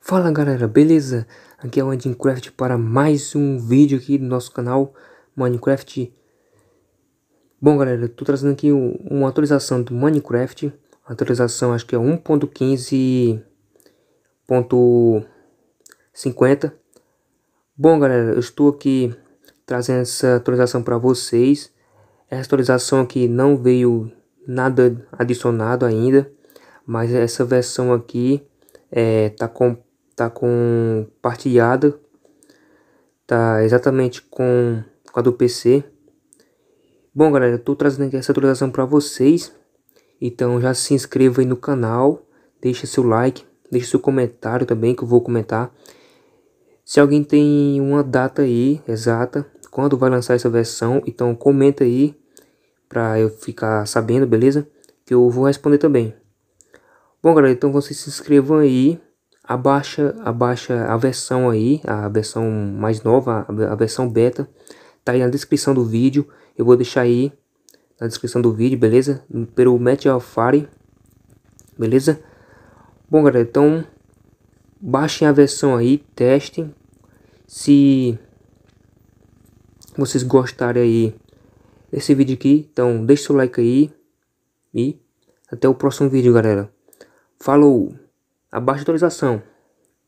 Fala galera, beleza? Aqui é o Minecraft para mais um vídeo aqui do nosso canal Minecraft Bom galera, eu trazendo aqui uma atualização do Minecraft a Atualização acho que é 1.15.50 Bom galera, eu estou aqui trazendo essa atualização para vocês Essa atualização aqui não veio nada adicionado ainda, mas essa versão aqui é, tá, com, tá compartilhada, tá exatamente com, com a do PC. Bom galera, eu tô trazendo essa atualização para vocês, então já se inscreva aí no canal, deixa seu like, deixa seu comentário também que eu vou comentar. Se alguém tem uma data aí exata, quando vai lançar essa versão, então comenta aí para eu ficar sabendo, beleza? Que eu vou responder também. Bom, galera, então vocês se inscrevam aí, abaixa, abaixa a versão aí, a versão mais nova, a versão beta, tá aí na descrição do vídeo, eu vou deixar aí na descrição do vídeo, beleza? Pelo Metal Alfari, beleza? Bom, galera, então baixem a versão aí, testem. Se vocês gostarem aí esse vídeo aqui. Então deixa seu like aí. E até o próximo vídeo, galera. Falou! Abaixo atualização.